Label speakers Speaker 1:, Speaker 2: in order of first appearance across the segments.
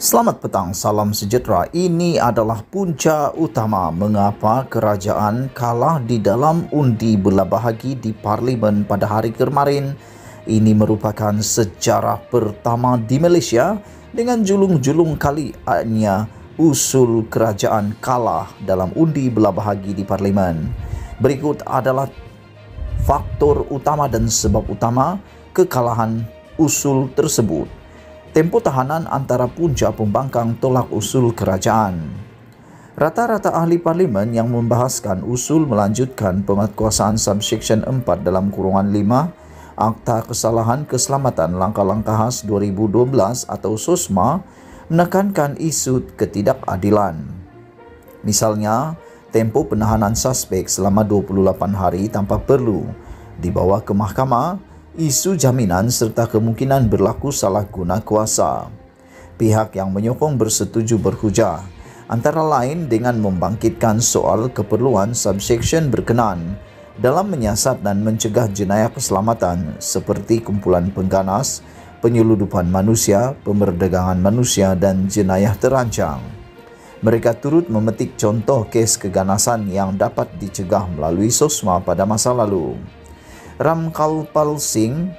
Speaker 1: Selamat petang, salam sejahtera. Ini adalah punca utama mengapa kerajaan kalah di dalam undi bela bahagi di Parlimen pada hari kemarin. Ini merupakan sejarah pertama di Malaysia dengan julung-julung kali akhirnya usul kerajaan kalah dalam undi bela bahagi di Parlimen. Berikut adalah faktor utama dan sebab utama kekalahan usul tersebut. Tempo tahanan antara punca pembangkang tolak usul kerajaan. Rata-rata ahli parlimen yang membahaskan usul melanjutkan pematkuasaan subsection 4 dalam kurungan 5 Akta Kesalahan Keselamatan Langkah-Langkah Khas 2012 atau SOSMA menekankan isu ketidakadilan. Misalnya, tempo penahanan suspek selama 28 hari tanpa perlu dibawa ke mahkamah isu jaminan serta kemungkinan berlaku salah guna kuasa. Pihak yang menyokong bersetuju berhujah, antara lain dengan membangkitkan soal keperluan subsection berkenan dalam menyiasat dan mencegah jenayah keselamatan seperti kumpulan pengganas, penyeludupan manusia, pemerdagangan manusia, dan jenayah terancang. Mereka turut memetik contoh kes keganasan yang dapat dicegah melalui SOSMA pada masa lalu. Ramkalpal Singh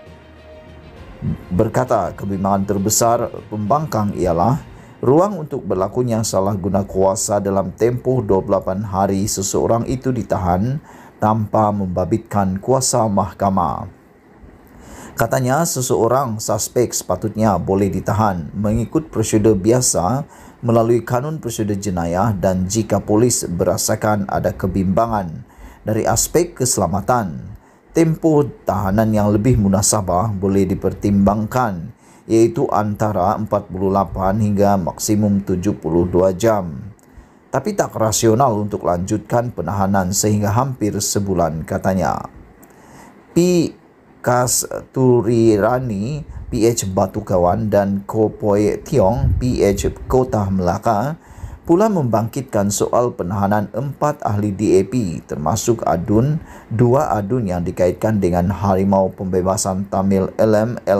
Speaker 1: berkata kebimbangan terbesar pembangkang ialah ruang untuk berlakunya salah guna kuasa dalam tempoh 28 hari seseorang itu ditahan tanpa membabitkan kuasa mahkamah. Katanya seseorang suspek sepatutnya boleh ditahan mengikut prosedur biasa melalui kanun prosedur jenayah dan jika polis berasakan ada kebimbangan dari aspek keselamatan, tempoh tahanan yang lebih munasabah boleh dipertimbangkan iaitu antara 48 hingga maksimum 72 jam. Tapi tak rasional untuk lanjutkan penahanan sehingga hampir sebulan katanya. P. Turirani, PH Batu Kawan dan Ko Poy Tiong, PH Kota Melaka, pula membangkitkan soal penahanan empat ahli DAP termasuk adun, dua adun yang dikaitkan dengan harimau pembebasan Tamil LM e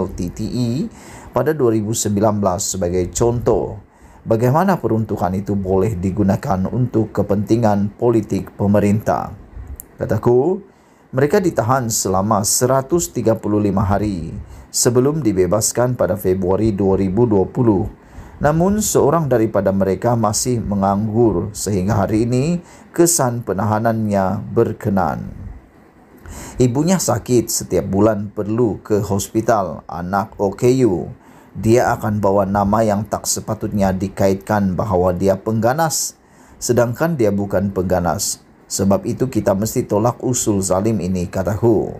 Speaker 1: pada 2019 sebagai contoh bagaimana peruntukan itu boleh digunakan untuk kepentingan politik pemerintah. Kataku, mereka ditahan selama 135 hari sebelum dibebaskan pada Februari 2020 namun seorang daripada mereka masih menganggur sehingga hari ini kesan penahanannya berkenan. Ibunya sakit setiap bulan perlu ke hospital anak oku, Dia akan bawa nama yang tak sepatutnya dikaitkan bahwa dia pengganas. Sedangkan dia bukan pengganas. Sebab itu kita mesti tolak usul zalim ini kata Hu.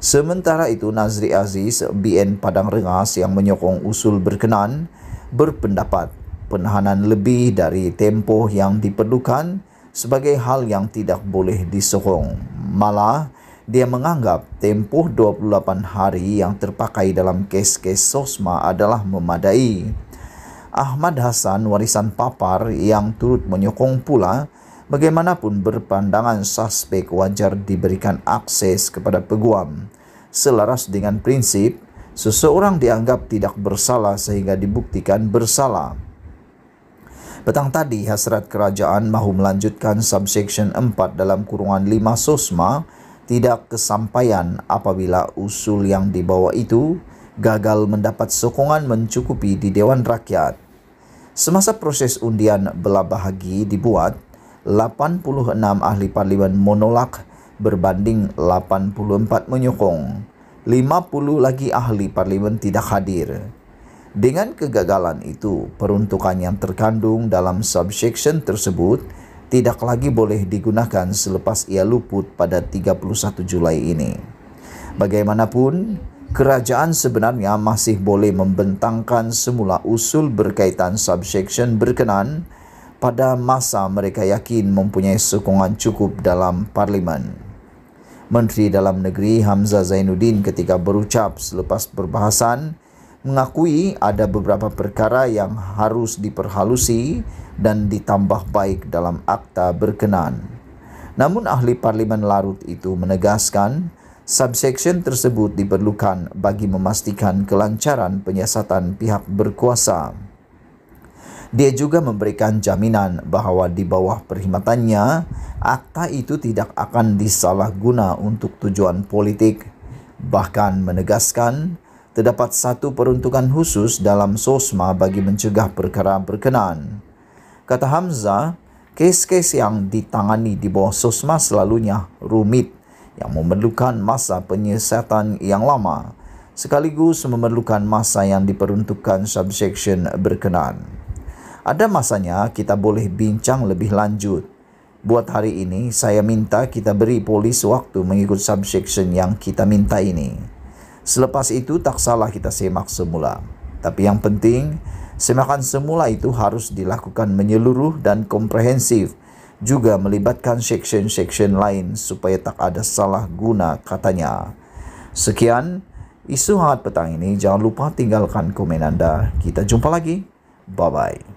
Speaker 1: Sementara itu Nazri Aziz BN Padang Rengas yang menyokong usul berkenan berpendapat penahanan lebih dari tempoh yang diperlukan sebagai hal yang tidak boleh disokong Malah, dia menganggap tempoh 28 hari yang terpakai dalam kes-kes sosma adalah memadai. Ahmad Hasan warisan papar yang turut menyokong pula bagaimanapun berpandangan suspek wajar diberikan akses kepada peguam selaras dengan prinsip seseorang dianggap tidak bersalah sehingga dibuktikan bersalah. Petang tadi, hasrat kerajaan mahu melanjutkan subsection 4 dalam kurungan 5 sosma tidak kesampaian apabila usul yang dibawa itu gagal mendapat sokongan mencukupi di Dewan Rakyat. Semasa proses undian belah bahagi dibuat, 86 ahli parlimen menolak berbanding 84 menyokong. 50 lagi ahli parlemen tidak hadir. Dengan kegagalan itu, peruntukan yang terkandung dalam subsection tersebut tidak lagi boleh digunakan selepas ia luput pada 31 Juli ini. Bagaimanapun, kerajaan sebenarnya masih boleh membentangkan semula usul berkaitan subsection berkenan pada masa mereka yakin mempunyai sokongan cukup dalam parlimen. Menteri Dalam Negeri Hamzah Zainuddin ketika berucap selepas perbahasan mengakui ada beberapa perkara yang harus diperhalusi dan ditambah baik dalam akta berkenan. Namun ahli parlimen Larut itu menegaskan subsection tersebut diperlukan bagi memastikan kelancaran penyiasatan pihak berkuasa. Dia juga memberikan jaminan bahwa di bawah perkhidmatannya, akta itu tidak akan disalahguna untuk tujuan politik. Bahkan menegaskan, terdapat satu peruntukan khusus dalam SOSMA bagi mencegah perkara berkenaan. Kata Hamzah, kes-kes yang ditangani di bawah SOSMA selalunya rumit yang memerlukan masa penyiasatan yang lama sekaligus memerlukan masa yang diperuntukkan subsection berkenaan. Ada masanya kita boleh bincang lebih lanjut buat hari ini, saya minta kita beri polis waktu mengikut subsection yang kita minta ini. Selepas itu tak salah kita semak semula. Tapi yang penting, semakan semula itu harus dilakukan menyeluruh dan komprehensif, juga melibatkan section-section lain supaya tak ada salah guna katanya. Sekian, isu hangat petang ini. Jangan lupa tinggalkan komen Anda. Kita jumpa lagi. Bye-bye.